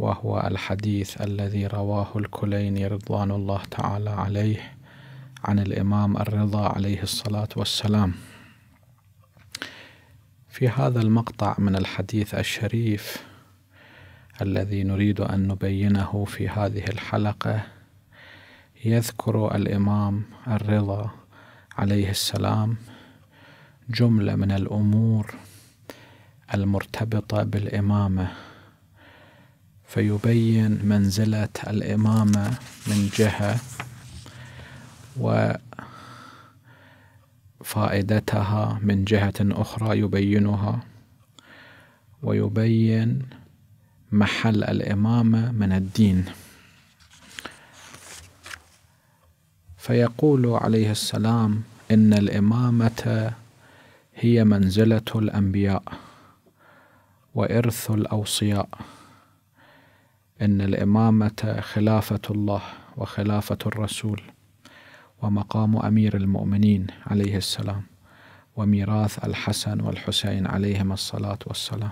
وهو الحديث الذي رواه الكليني رضوان الله تعالى عليه عن الإمام الرضا عليه الصلاة والسلام في هذا المقطع من الحديث الشريف الذي نريد أن نبينه في هذه الحلقة يذكر الإمام الرضا عليه السلام جملة من الأمور المرتبطة بالإمامة فيبين منزلة الإمامة من جهة وفائدتها من جهة أخرى يبينها ويبين محل الإمامة من الدين فيقول عليه السلام إن الإمامة هي منزلة الأنبياء وإرث الأوصياء ان الامامه خلافه الله وخلافه الرسول ومقام امير المؤمنين عليه السلام وميراث الحسن والحسين عليهما الصلاه والسلام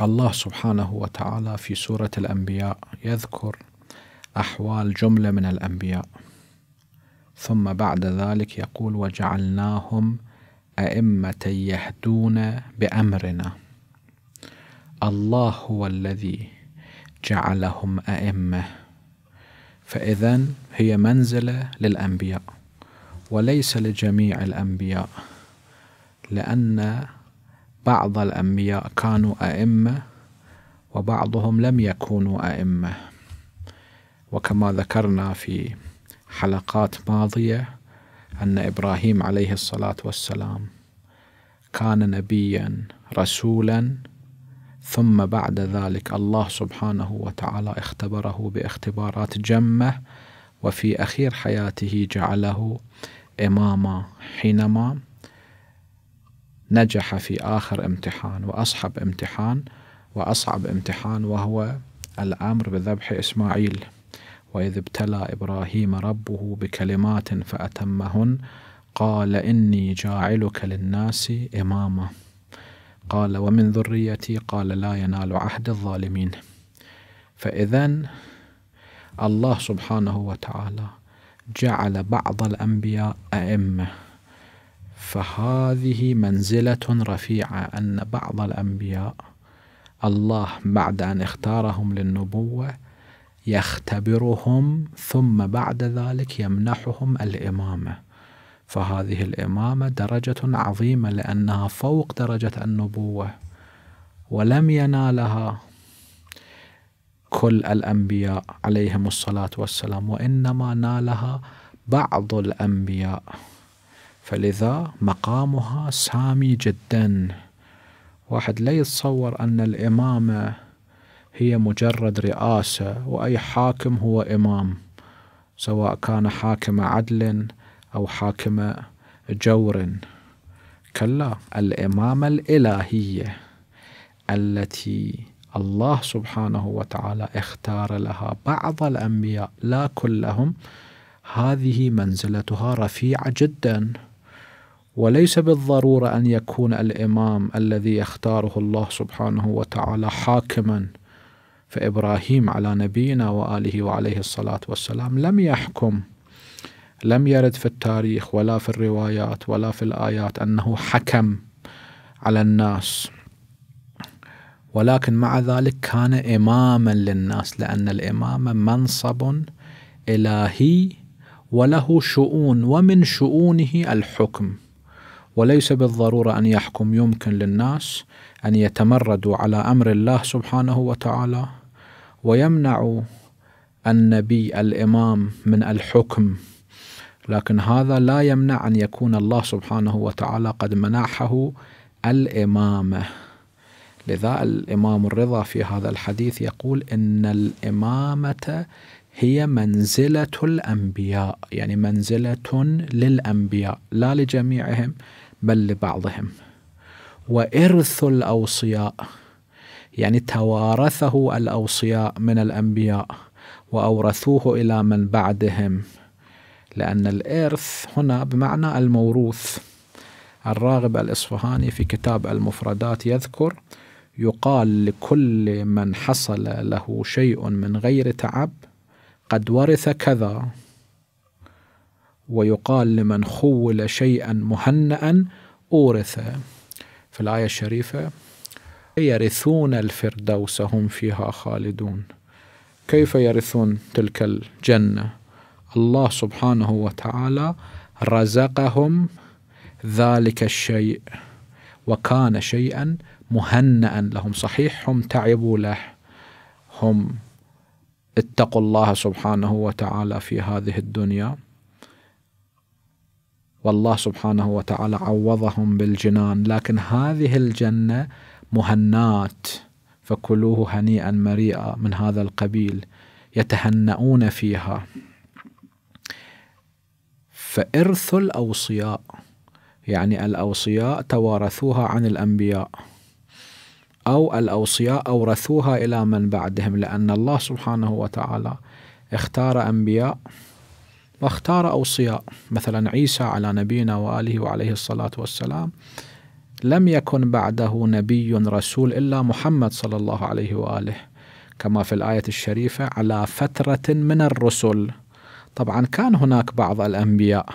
الله سبحانه وتعالى في سوره الانبياء يذكر احوال جمله من الانبياء ثم بعد ذلك يقول وجعلناهم ائمه يهدون بامرنا الله هو الذي جعلهم أئمة فإذا هي منزلة للأنبياء وليس لجميع الأنبياء لأن بعض الأنبياء كانوا أئمة وبعضهم لم يكونوا أئمة وكما ذكرنا في حلقات ماضية أن إبراهيم عليه الصلاة والسلام كان نبيا رسولا ثم بعد ذلك الله سبحانه وتعالى اختبره باختبارات جمه وفي اخير حياته جعله اماما حينما نجح في اخر امتحان واصحب امتحان واصعب امتحان وهو الامر بذبح اسماعيل واذ ابتلى ابراهيم ربه بكلمات فاتمهن قال اني جاعلك للناس اماما قال ومن ذريتي قال لا ينال عهد الظالمين فإذا الله سبحانه وتعالى جعل بعض الأنبياء أئمة فهذه منزلة رفيعة أن بعض الأنبياء الله بعد أن اختارهم للنبوة يختبرهم ثم بعد ذلك يمنحهم الإمامة فهذه الإمامة درجة عظيمة لأنها فوق درجة النبوة ولم ينالها كل الأنبياء عليهم الصلاة والسلام وإنما نالها بعض الأنبياء فلذا مقامها سامي جدا واحد لا يتصور أن الإمامة هي مجرد رئاسة وأي حاكم هو إمام سواء كان حاكم عدل أو حاكم جور كلا الإمامة الإلهية التي الله سبحانه وتعالى اختار لها بعض الأنبياء لا كلهم هذه منزلتها رفيعة جدا وليس بالضرورة أن يكون الإمام الذي يختاره الله سبحانه وتعالى حاكما فإبراهيم على نبينا وآله وعليه الصلاة والسلام لم يحكم لم يرد في التاريخ ولا في الروايات ولا في الآيات أنه حكم على الناس ولكن مع ذلك كان إماما للناس لأن الإمام منصب إلهي وله شؤون ومن شؤونه الحكم وليس بالضرورة أن يحكم يمكن للناس أن يتمردوا على أمر الله سبحانه وتعالى ويمنع النبي الإمام من الحكم لكن هذا لا يمنع أن يكون الله سبحانه وتعالى قد منحه الإمامة لذا الإمام الرضا في هذا الحديث يقول إن الإمامة هي منزلة الأنبياء يعني منزلة للأنبياء لا لجميعهم بل لبعضهم وإرث الأوصياء يعني توارثه الأوصياء من الأنبياء وأورثوه إلى من بعدهم لأن الإرث هنا بمعنى الموروث الراغب الإصفهاني في كتاب المفردات يذكر يقال لكل من حصل له شيء من غير تعب قد ورث كذا ويقال لمن خول شيئا مهنأ أورث في الآية الشريفة يرثون الفردوس هم فيها خالدون كيف يرثون تلك الجنه الله سبحانه وتعالى رزقهم ذلك الشيء وكان شيئا مهنئا لهم صحيح هم تعبوا له هم اتقوا الله سبحانه وتعالى في هذه الدنيا والله سبحانه وتعالى عوضهم بالجنان لكن هذه الجنة مهنات فكلوه هنيئا مريئا من هذا القبيل يتهنؤون فيها فإرث الأوصياء يعني الأوصياء توارثوها عن الأنبياء أو الأوصياء أورثوها إلى من بعدهم لأن الله سبحانه وتعالى اختار أنبياء واختار أوصياء مثلا عيسى على نبينا وآله وعليه الصلاة والسلام لم يكن بعده نبي رسول إلا محمد صلى الله عليه وآله كما في الآية الشريفة على فترة من الرسل طبعا كان هناك بعض الأنبياء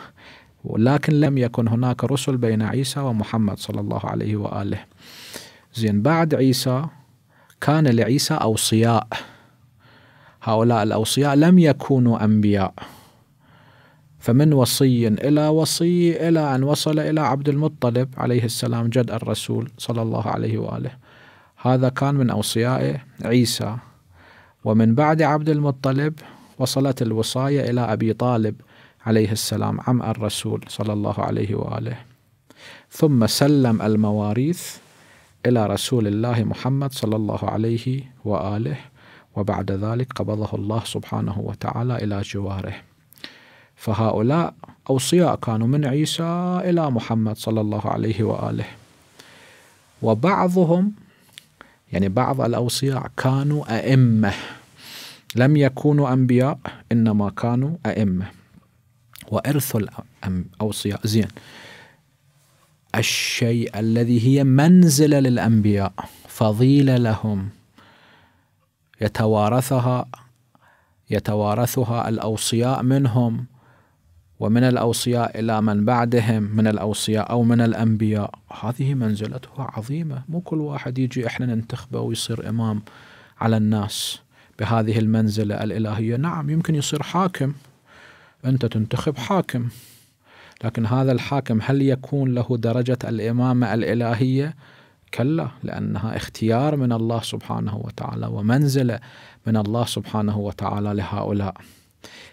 ولكن لم يكن هناك رسل بين عيسى ومحمد صلى الله عليه وآله زين بعد عيسى كان لعيسى أوصياء هؤلاء الأوصياء لم يكونوا أنبياء فمن وصي إلى وصي إلى أن وصل إلى عبد المطلب عليه السلام جد الرسول صلى الله عليه وآله هذا كان من أوصياء عيسى ومن بعد عبد المطلب وصلت الوصاية إلى أبي طالب عليه السلام عم الرسول صلى الله عليه وآله ثم سلم المواريث إلى رسول الله محمد صلى الله عليه وآله وبعد ذلك قبضه الله سبحانه وتعالى إلى جواره فهؤلاء أوصياء كانوا من عيسى إلى محمد صلى الله عليه وآله وبعضهم يعني بعض الأوصياء كانوا أئمة لم يكونوا أنبياء إنما كانوا أئمة وإرث الأوصياء زين الشيء الذي هي منزلة للأنبياء فضيلة لهم يتوارثها يتوارثها الأوصياء منهم ومن الأوصياء إلى من بعدهم من الأوصياء أو من الأنبياء هذه منزلتها عظيمة مو كل واحد يجي إحنا ننتخبه ويصير إمام على الناس بهذه المنزلة الإلهية نعم يمكن يصير حاكم أنت تنتخب حاكم لكن هذا الحاكم هل يكون له درجة الإمامة الإلهية؟ كلا لأنها اختيار من الله سبحانه وتعالى ومنزلة من الله سبحانه وتعالى لهؤلاء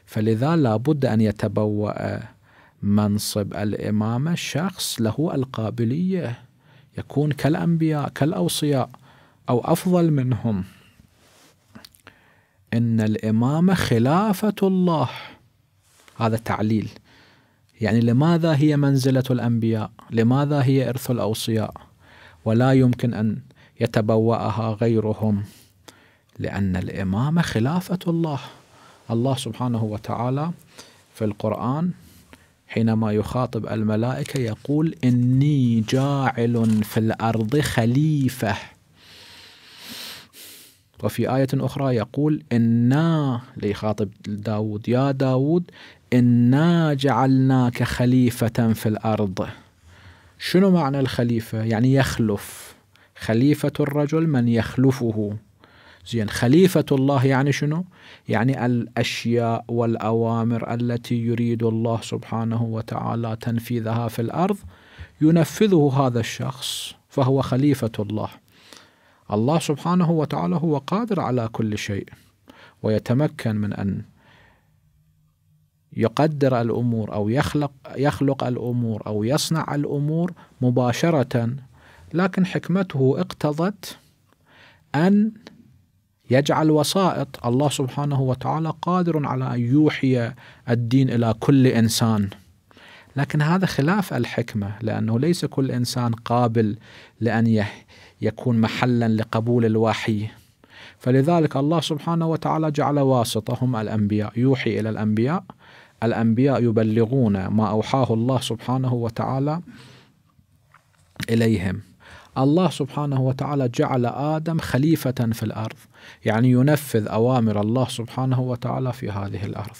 فلذا لابد أن يتبوأ منصب الإمامة شخص له القابلية يكون كالأنبياء كالأوصياء أو أفضل منهم ان الامامه خلافه الله هذا تعليل يعني لماذا هي منزله الانبياء لماذا هي ارث الاوصياء ولا يمكن ان يتبواها غيرهم لان الامامه خلافه الله الله سبحانه وتعالى في القران حينما يخاطب الملائكه يقول اني جاعل في الارض خليفه وفي آية أخرى يقول إنا ليخاطب داود يا داود إنا جعلناك خليفة في الأرض شنو معنى الخليفة؟ يعني يخلف خليفة الرجل من يخلفه زين خليفة الله يعني شنو؟ يعني الأشياء والأوامر التي يريد الله سبحانه وتعالى تنفيذها في الأرض ينفذه هذا الشخص فهو خليفة الله الله سبحانه وتعالى هو قادر على كل شيء ويتمكن من ان يقدر الامور او يخلق يخلق الامور او يصنع الامور مباشره لكن حكمته اقتضت ان يجعل وسائط الله سبحانه وتعالى قادر على ان يوحي الدين الى كل انسان لكن هذا خلاف الحكمه لانه ليس كل انسان قابل لان يكون محلا لقبول الوحي فلذلك الله سبحانه وتعالى جعل واسطهم الأنبياء يوحي إلى الأنبياء الأنبياء يبلغون ما أوحاه الله سبحانه وتعالى إليهم الله سبحانه وتعالى جعل آدم خليفة في الأرض يعني ينفذ أوامر الله سبحانه وتعالى في هذه الأرض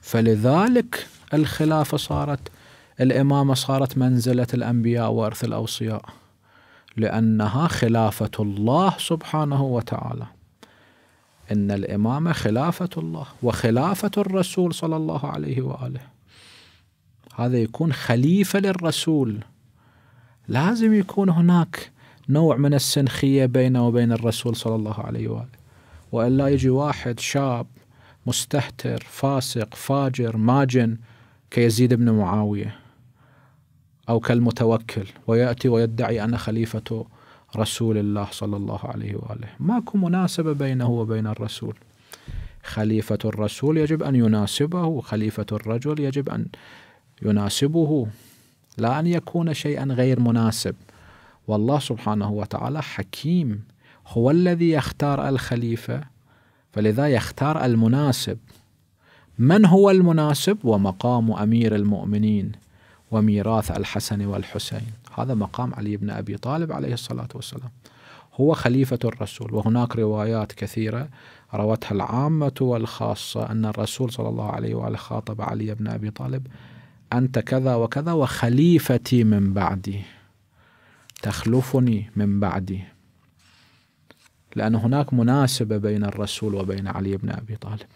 فلذلك الخلافة صارت الإمامة صارت منزلة الأنبياء وإرث الأوصياء لأنها خلافة الله سبحانه وتعالى إن الإمامة خلافة الله وخلافة الرسول صلى الله عليه وآله هذا يكون خليفة للرسول لازم يكون هناك نوع من السنخية بينه وبين الرسول صلى الله عليه وآله وإلا يجي واحد شاب مستهتر فاسق فاجر ماجن كيزيد بن معاوية أو كالمتوكل ويأتي ويدعي أنا خليفة رسول الله صلى الله عليه وآله ماكو مناسبة بينه وبين الرسول خليفة الرسول يجب أن يناسبه خليفة الرجل يجب أن يناسبه لا أن يكون شيئا غير مناسب والله سبحانه وتعالى حكيم هو الذي يختار الخليفة فلذا يختار المناسب من هو المناسب ومقام أمير المؤمنين وميراث الحسن والحسين هذا مقام علي بن أبي طالب عليه الصلاة والسلام هو خليفة الرسول وهناك روايات كثيرة روتها العامة والخاصة أن الرسول صلى الله عليه وآله خاطب علي بن أبي طالب أنت كذا وكذا وخليفتي من بعدي تخلفني من بعدي لأن هناك مناسبة بين الرسول وبين علي بن أبي طالب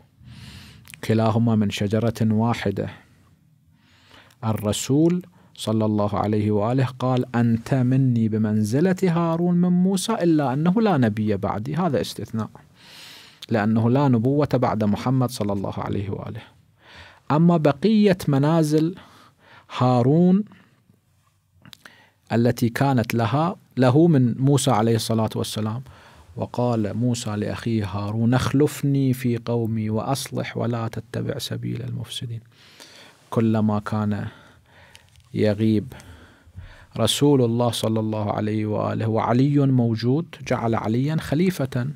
كلاهما من شجرة واحدة الرسول صلى الله عليه وآله قال أنت مني بمنزلة هارون من موسى إلا أنه لا نبي بعدي هذا استثناء لأنه لا نبوة بعد محمد صلى الله عليه وآله أما بقية منازل هارون التي كانت لها له من موسى عليه الصلاة والسلام وقال موسى لأخيه هارون اخلفني في قومي وأصلح ولا تتبع سبيل المفسدين كلما كان يغيب رسول الله صلى الله عليه واله وعلي موجود جعل عليا خليفه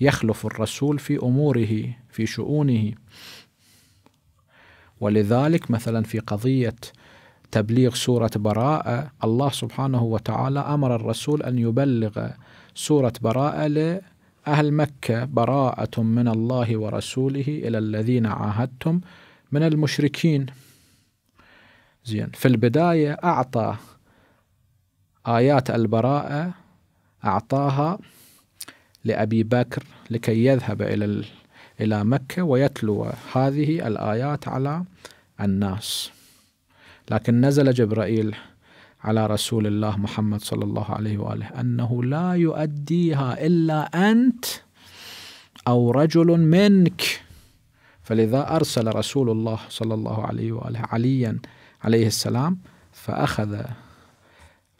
يخلف الرسول في اموره في شؤونه ولذلك مثلا في قضيه تبليغ سوره براءه الله سبحانه وتعالى امر الرسول ان يبلغ سوره براءه لاهل مكه براءه من الله ورسوله الى الذين عاهدتم من المشركين زين في البداية أعطى آيات البراءة أعطاها لأبي بكر لكي يذهب إلى إلى مكة ويتلو هذه الآيات على الناس لكن نزل جبرائيل على رسول الله محمد صلى الله عليه وآله أنه لا يؤديها إلا أنت أو رجل منك فلذا أرسل رسول الله صلى الله عليه وآله عليا عليه السلام فأخذ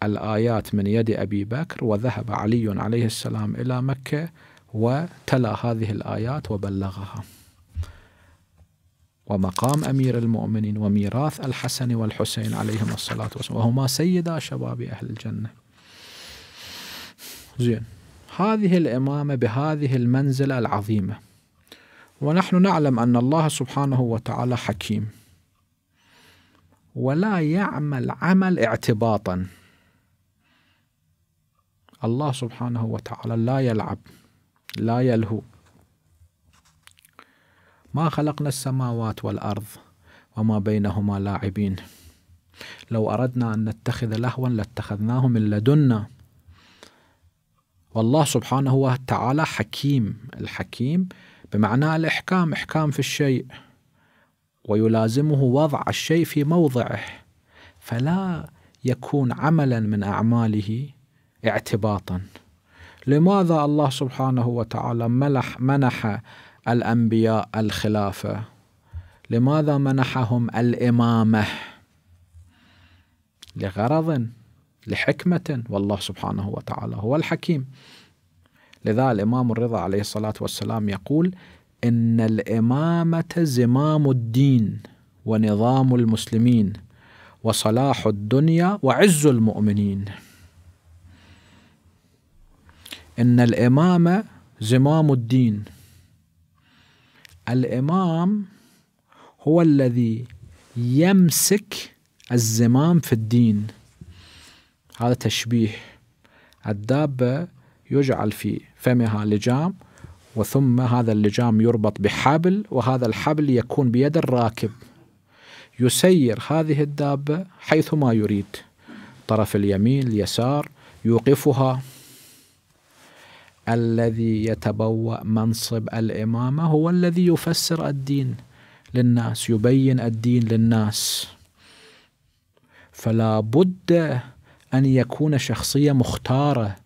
الآيات من يد أبي بكر وذهب علي عليه السلام إلى مكة وتلا هذه الآيات وبلغها ومقام أمير المؤمنين وميراث الحسن والحسين عليهما الصلاة والسلام وهما سيدا شباب أهل الجنة زين هذه الإمامة بهذه المنزلة العظيمة ونحن نعلم أن الله سبحانه وتعالى حكيم ولا يعمل عمل اعتباطا الله سبحانه وتعالى لا يلعب لا يلهو ما خلقنا السماوات والأرض وما بينهما لاعبين لو أردنا أن نتخذ لهوا لاتخذناه من لدنا والله سبحانه وتعالى حكيم الحكيم بمعنى الإحكام إحكام في الشيء ويلازمه وضع الشيء في موضعه فلا يكون عملا من أعماله اعتباطا لماذا الله سبحانه وتعالى ملح منح الأنبياء الخلافة لماذا منحهم الإمامة لغرض لحكمة والله سبحانه وتعالى هو الحكيم لذا الإمام الرضا عليه الصلاة والسلام يقول إن الإمامة زمام الدين ونظام المسلمين وصلاح الدنيا وعز المؤمنين إن الإمامة زمام الدين الإمام هو الذي يمسك الزمام في الدين هذا تشبيه الدابة يجعل في فمها لجام وثم هذا اللجام يربط بحبل وهذا الحبل يكون بيد الراكب يسير هذه الدابة حيثما يريد طرف اليمين اليسار يوقفها الذي يتبوأ منصب الإمامة هو الذي يفسر الدين للناس يبين الدين للناس فلا بد أن يكون شخصية مختارة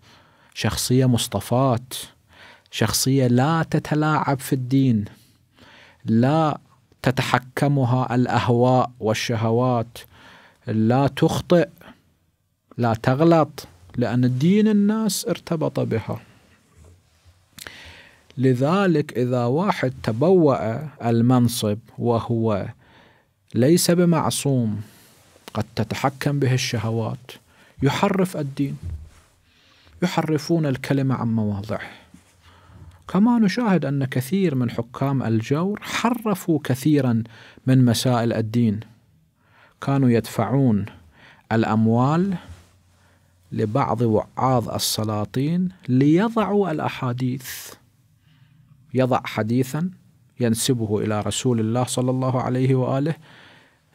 شخصية مصطفاة شخصية لا تتلاعب في الدين لا تتحكمها الأهواء والشهوات لا تخطئ لا تغلط لأن دين الناس ارتبط بها لذلك إذا واحد تبوأ المنصب وهو ليس بمعصوم قد تتحكم به الشهوات يحرف الدين يحرفون الكلمة عن مواضعه كما نشاهد أن كثير من حكام الجور حرفوا كثيرا من مسائل الدين كانوا يدفعون الأموال لبعض وعاظ السلاطين ليضعوا الأحاديث يضع حديثا ينسبه إلى رسول الله صلى الله عليه وآله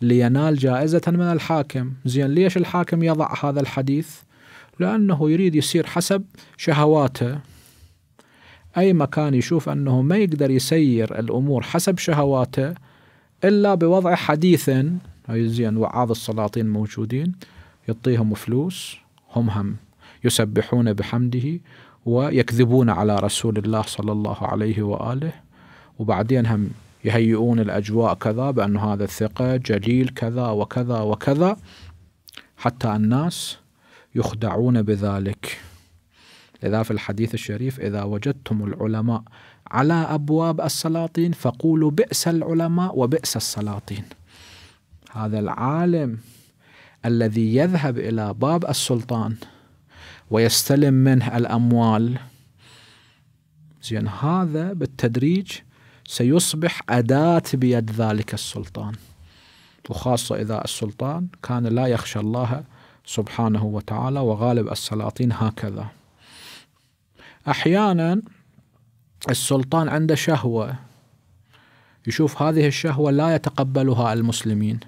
لينال جائزة من الحاكم زين ليش الحاكم يضع هذا الحديث لأنه يريد يصير حسب شهواته أي مكان يشوف أنه ما يقدر يسير الأمور حسب شهواته إلا بوضع حديث زين وعاظ السلاطين موجودين يعطيهم فلوس هم هم يسبحون بحمده ويكذبون على رسول الله صلى الله عليه وآله وبعدين هم يهيئون الأجواء كذا بأن هذا الثقة جليل كذا وكذا وكذا حتى الناس يخدعون بذلك إذا في الحديث الشريف إذا وجدتم العلماء على أبواب السلاطين فقولوا بئس العلماء وبئس السلاطين هذا العالم الذي يذهب إلى باب السلطان ويستلم منه الأموال زين هذا بالتدريج سيصبح أداة بيد ذلك السلطان وخاصة إذا السلطان كان لا يخشى الله سبحانه وتعالى وغالب السلاطين هكذا احيانا السلطان عنده شهوه يشوف هذه الشهوه لا يتقبلها المسلمين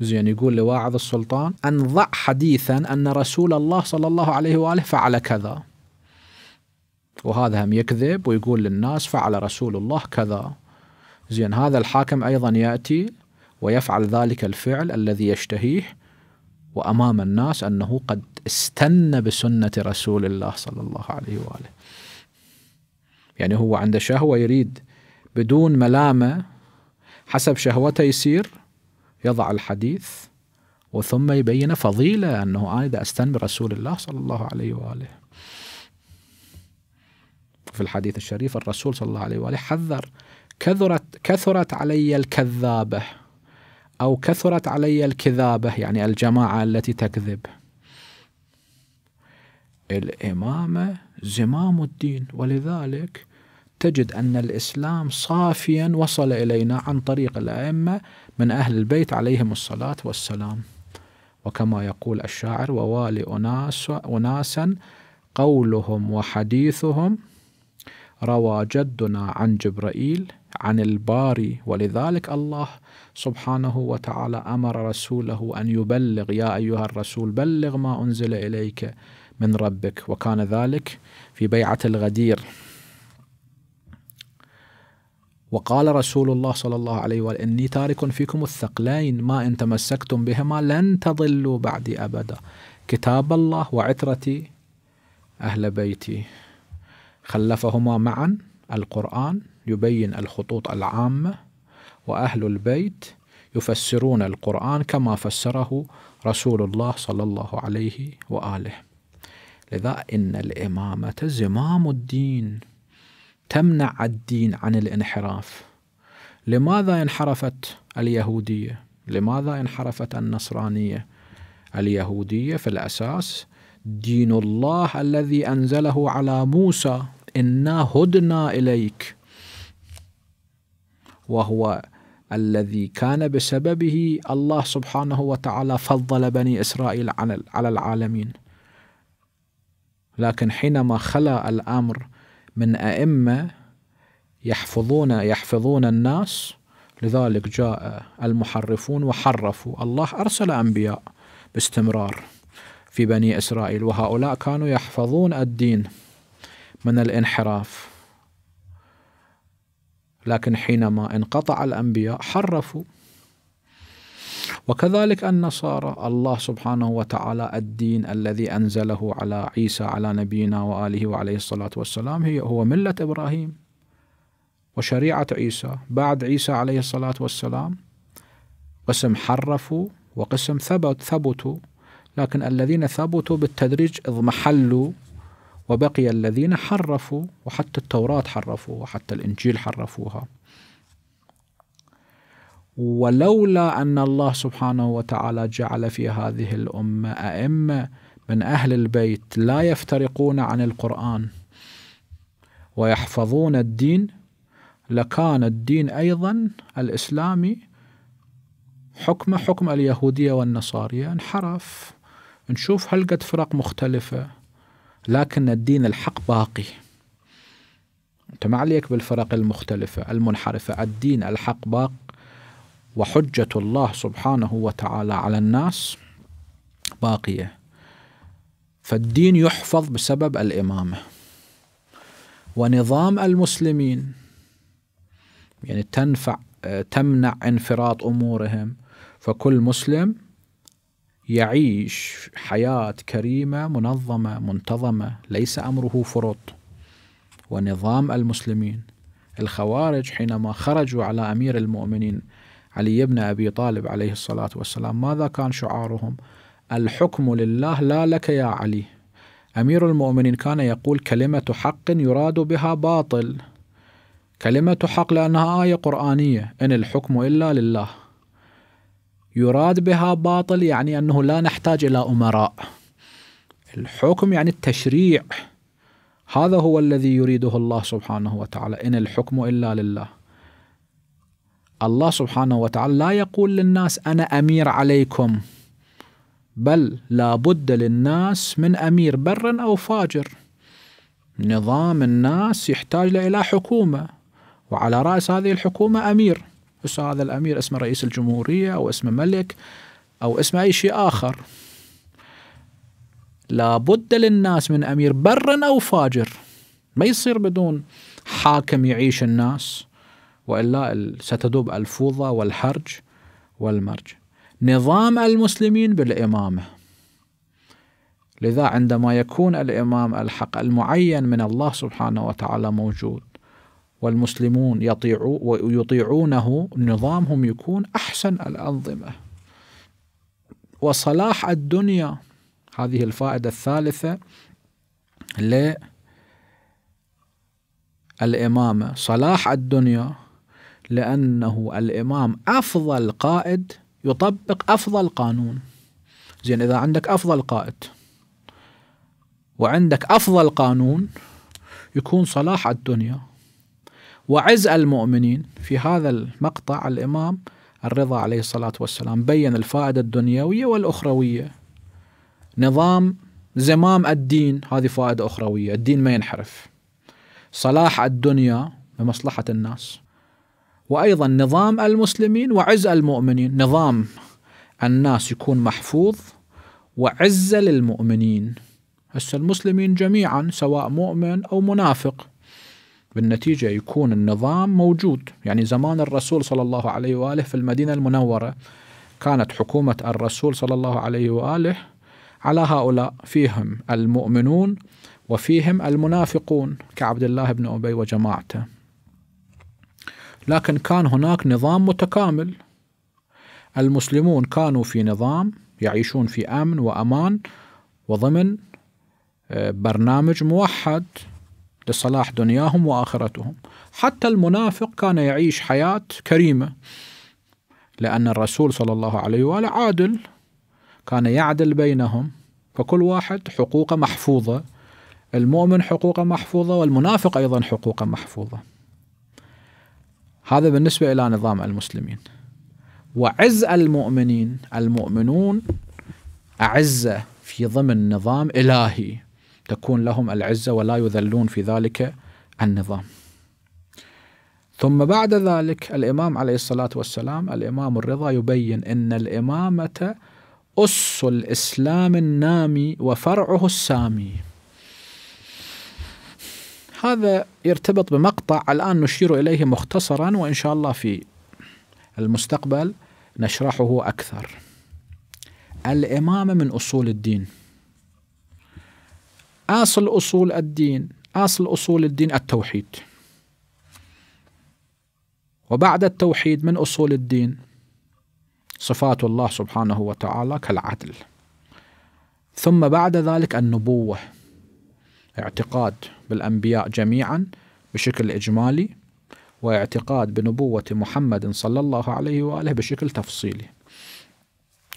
زين يقول لواعظ السلطان ان ضع حديثا ان رسول الله صلى الله عليه واله فعل كذا وهذا هم يكذب ويقول للناس فعل رسول الله كذا زين هذا الحاكم ايضا ياتي ويفعل ذلك الفعل الذي يشتهيه وامام الناس انه قد استنى بسنه رسول الله صلى الله عليه واله. يعني هو عنده شهوه يريد بدون ملامه حسب شهوته يسير يضع الحديث وثم يبين فضيله انه انا دا استن برسول الله صلى الله عليه واله. في الحديث الشريف الرسول صلى الله عليه واله حذر كثرت كثرت علي الكذابه أو كثرت علي الكذابة يعني الجماعة التي تكذب الإمامة زمام الدين ولذلك تجد أن الإسلام صافيا وصل إلينا عن طريق الأئمة من أهل البيت عليهم الصلاة والسلام وكما يقول الشاعر ووالي أناس أناسا قولهم وحديثهم روى جدنا عن جبرائيل عن الباري ولذلك الله سبحانه وتعالى امر رسوله ان يبلغ يا ايها الرسول بلغ ما انزل اليك من ربك وكان ذلك في بيعه الغدير وقال رسول الله صلى الله عليه وآله إني تارك فيكم الثقلين ما إن تمسكتم بهما لن تضلوا بعدي أبدا كتاب الله وعترتي أهل بيتي خلفهما معا القرآن يبين الخطوط العامة وأهل البيت يفسرون القرآن كما فسره رسول الله صلى الله عليه وآله لذا إن الإمامة زمام الدين تمنع الدين عن الانحراف لماذا انحرفت اليهودية؟ لماذا انحرفت النصرانية؟ اليهودية في الأساس دين الله الذي أنزله على موسى إنا هدنا إليك وهو الذي كان بسببه الله سبحانه وتعالى فضل بني اسرائيل على العالمين لكن حينما خلا الامر من ائمه يحفظون يحفظون الناس لذلك جاء المحرفون وحرفوا الله ارسل انبياء باستمرار في بني اسرائيل وهؤلاء كانوا يحفظون الدين من الانحراف لكن حينما انقطع الأنبياء حرفوا وكذلك النصارى الله سبحانه وتعالى الدين الذي أنزله على عيسى على نبينا وآله وعليه الصلاة والسلام هي هو ملة إبراهيم وشريعة عيسى بعد عيسى عليه الصلاة والسلام قسم حرفوا وقسم ثبت ثبتوا لكن الذين ثبتوا بالتدريج اضمحلوا وبقي الذين حرفوا وحتى التوراة حرفوا وحتى الإنجيل حرفوها ولولا أن الله سبحانه وتعالى جعل في هذه الأمة أئمة من أهل البيت لا يفترقون عن القرآن ويحفظون الدين لكان الدين أيضا الإسلامي حكم حكم اليهودية والنصارية انحرف نشوف هل قد فرق مختلفة لكن الدين الحق باقي أنت ما عليك بالفرق المختلفة المنحرفة الدين الحق باق وحجة الله سبحانه وتعالى على الناس باقية فالدين يحفظ بسبب الإمامة ونظام المسلمين يعني تنفع تمنع انفراط أمورهم فكل مسلم يعيش حياة كريمة منظمة منتظمة ليس أمره فرط ونظام المسلمين الخوارج حينما خرجوا على أمير المؤمنين علي بن أبي طالب عليه الصلاة والسلام ماذا كان شعارهم الحكم لله لا لك يا علي أمير المؤمنين كان يقول كلمة حق يراد بها باطل كلمة حق لأنها آية قرآنية إن الحكم إلا لله يراد بها باطل يعني أنه لا نحتاج إلى أمراء الحكم يعني التشريع هذا هو الذي يريده الله سبحانه وتعالى إن الحكم إلا لله الله سبحانه وتعالى لا يقول للناس أنا أمير عليكم بل لابد للناس من أمير برا أو فاجر نظام الناس يحتاج إلى حكومة وعلى رأس هذه الحكومة أمير بس هذا الامير اسمه رئيس الجمهوريه او اسمه ملك او اسمه اي شيء اخر لابد للناس من امير برا او فاجر ما يصير بدون حاكم يعيش الناس والا ستدوب الفوضى والحرج والمرج نظام المسلمين بالامامه لذا عندما يكون الامام الحق المعين من الله سبحانه وتعالى موجود والمسلمون يطيعوا ويطيعونه نظامهم يكون أحسن الأنظمة وصلاح الدنيا هذه الفائدة الثالثة للإمامة صلاح الدنيا لأنه الإمام أفضل قائد يطبق أفضل قانون زين إذا عندك أفضل قائد وعندك أفضل قانون يكون صلاح الدنيا وعز المؤمنين في هذا المقطع الإمام الرضا عليه الصلاة والسلام بين الفائدة الدنيوية والأخروية نظام زمام الدين هذه فائدة أخروية الدين ما ينحرف صلاح الدنيا بمصلحة الناس وأيضا نظام المسلمين وعز المؤمنين نظام الناس يكون محفوظ وعزة للمؤمنين هسه المسلمين جميعا سواء مؤمن أو منافق بالنتيجة يكون النظام موجود يعني زمان الرسول صلى الله عليه وآله في المدينة المنورة كانت حكومة الرسول صلى الله عليه وآله على هؤلاء فيهم المؤمنون وفيهم المنافقون كعبد الله بن أبي وجماعته لكن كان هناك نظام متكامل المسلمون كانوا في نظام يعيشون في أمن وأمان وضمن آه، برنامج موحد لصلاح دنياهم واخرتهم حتى المنافق كان يعيش حياه كريمه لان الرسول صلى الله عليه واله عادل كان يعدل بينهم فكل واحد حقوقه محفوظه المؤمن حقوقه محفوظه والمنافق ايضا حقوقه محفوظه هذا بالنسبه الى نظام المسلمين وعز المؤمنين المؤمنون اعزه في ضمن نظام الهي تكون لهم العزة ولا يذلون في ذلك النظام ثم بعد ذلك الإمام عليه الصلاة والسلام الإمام الرضا يبين أن الإمامة أس الإسلام النامي وفرعه السامي هذا يرتبط بمقطع الآن نشير إليه مختصرا وإن شاء الله في المستقبل نشرحه أكثر الإمامة من أصول الدين اصل اصول الدين اصل اصول الدين التوحيد وبعد التوحيد من اصول الدين صفات الله سبحانه وتعالى كالعدل ثم بعد ذلك النبوه اعتقاد بالانبياء جميعا بشكل اجمالي واعتقاد بنبوه محمد صلى الله عليه واله بشكل تفصيلي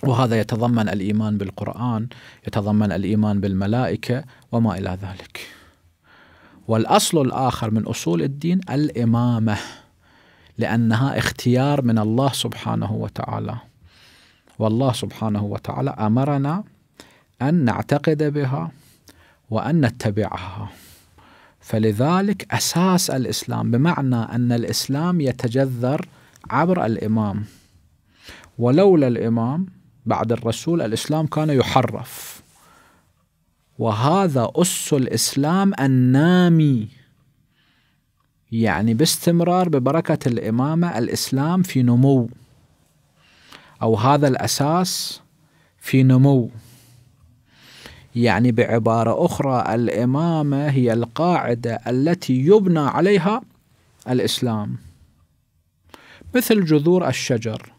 وهذا يتضمن الايمان بالقران يتضمن الايمان بالملائكه وما الى ذلك والاصل الاخر من اصول الدين الامامه لانها اختيار من الله سبحانه وتعالى والله سبحانه وتعالى امرنا ان نعتقد بها وان نتبعها فلذلك اساس الاسلام بمعنى ان الاسلام يتجذر عبر الامام ولولا الامام بعد الرسول الإسلام كان يحرف وهذا أس الإسلام النامي يعني باستمرار ببركة الإمامة الإسلام في نمو أو هذا الأساس في نمو يعني بعبارة أخرى الإمامة هي القاعدة التي يبنى عليها الإسلام مثل جذور الشجر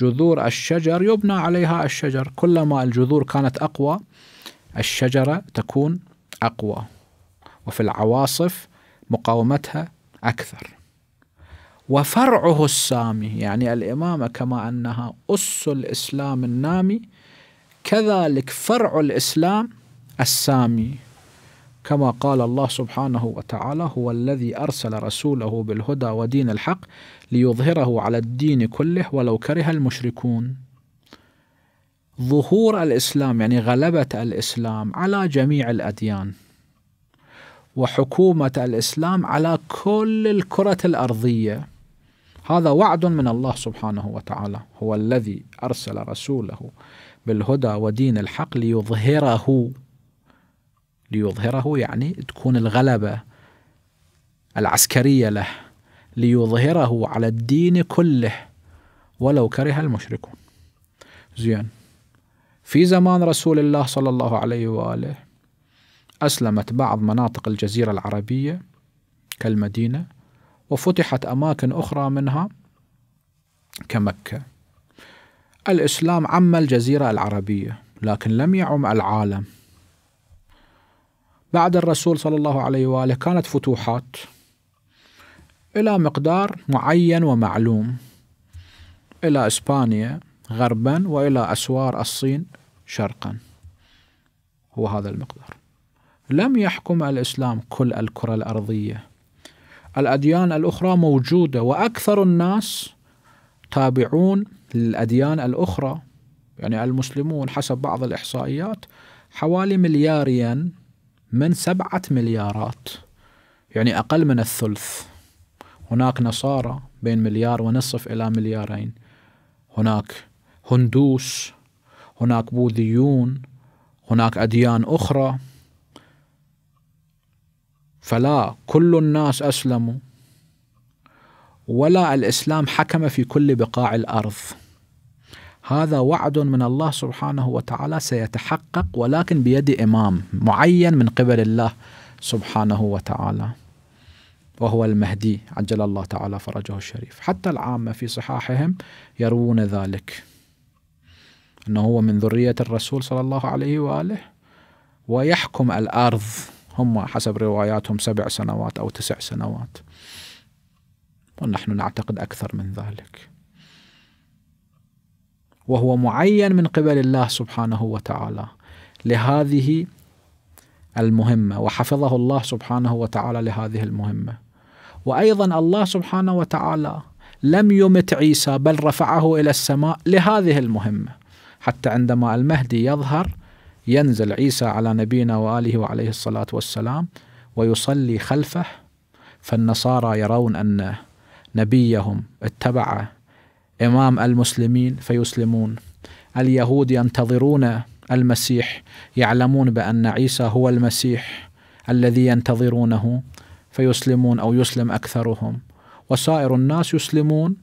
جذور الشجر يبنى عليها الشجر كلما الجذور كانت أقوى الشجرة تكون أقوى وفي العواصف مقاومتها أكثر وفرعه السامي يعني الإمامة كما أنها أس الإسلام النامي كذلك فرع الإسلام السامي كما قال الله سبحانه وتعالى هو الذي أرسل رسوله بالهدى ودين الحق ليظهره على الدين كله ولو كره المشركون ظهور الإسلام يعني غلبة الإسلام على جميع الأديان وحكومة الإسلام على كل الكرة الأرضية هذا وعد من الله سبحانه وتعالى هو الذي أرسل رسوله بالهدى ودين الحق ليظهره ليظهره يعني تكون الغلبة العسكرية له ليظهره على الدين كله ولو كره المشركون زين في زمان رسول الله صلى الله عليه وآله أسلمت بعض مناطق الجزيرة العربية كالمدينة وفتحت أماكن أخرى منها كمكة الإسلام عم الجزيرة العربية لكن لم يعم العالم بعد الرسول صلى الله عليه واله كانت فتوحات الى مقدار معين ومعلوم الى اسبانيا غربا والى اسوار الصين شرقا هو هذا المقدار لم يحكم الاسلام كل الكره الارضيه الاديان الاخرى موجوده واكثر الناس تابعون للاديان الاخرى يعني المسلمون حسب بعض الاحصائيات حوالي مليارين من سبعة مليارات يعني أقل من الثلث هناك نصارى بين مليار ونصف إلى مليارين هناك هندوس هناك بوذيون هناك أديان أخرى فلا كل الناس أسلموا ولا الإسلام حكم في كل بقاع الأرض هذا وعد من الله سبحانه وتعالى سيتحقق ولكن بيد إمام معين من قبل الله سبحانه وتعالى وهو المهدي عجل الله تعالى فرجه الشريف حتى العامة في صحاحهم يروون ذلك أنه هو من ذرية الرسول صلى الله عليه وآله ويحكم الأرض هم حسب رواياتهم سبع سنوات أو تسع سنوات ونحن نعتقد أكثر من ذلك وهو معين من قبل الله سبحانه وتعالى لهذه المهمة وحفظه الله سبحانه وتعالى لهذه المهمة وأيضا الله سبحانه وتعالى لم يمت عيسى بل رفعه إلى السماء لهذه المهمة حتى عندما المهدي يظهر ينزل عيسى على نبينا وآله وعليه الصلاة والسلام ويصلي خلفه فالنصارى يرون أن نبيهم اتبع إمام المسلمين فيسلمون اليهود ينتظرون المسيح يعلمون بأن عيسى هو المسيح الذي ينتظرونه فيسلمون أو يسلم أكثرهم وسائر الناس يسلمون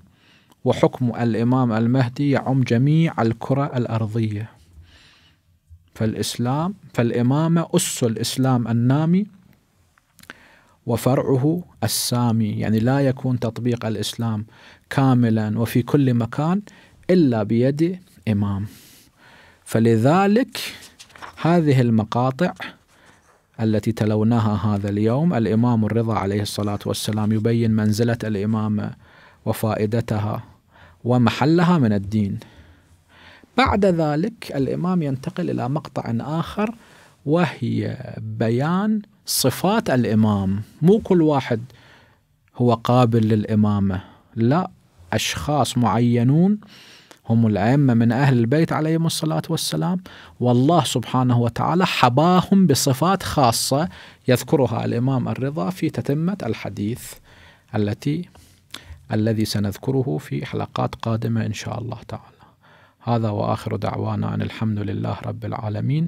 وحكم الإمام المهدي يعم جميع الكرة الأرضية فالإسلام فالإمامة أس الإسلام النامي وفرعه السامي يعني لا يكون تطبيق الإسلام كاملا وفي كل مكان إلا بيد إمام فلذلك هذه المقاطع التي تلوناها هذا اليوم الإمام الرضا عليه الصلاة والسلام يبين منزلة الإمامة وفائدتها ومحلها من الدين بعد ذلك الإمام ينتقل إلى مقطع آخر وهي بيان صفات الامام مو كل واحد هو قابل للامامه لا اشخاص معينون هم الائمه من اهل البيت عليهم الصلاه والسلام والله سبحانه وتعالى حباهم بصفات خاصه يذكرها الامام الرضا في تتمه الحديث التي الذي سنذكره في حلقات قادمه ان شاء الله تعالى هذا واخر دعوانا ان الحمد لله رب العالمين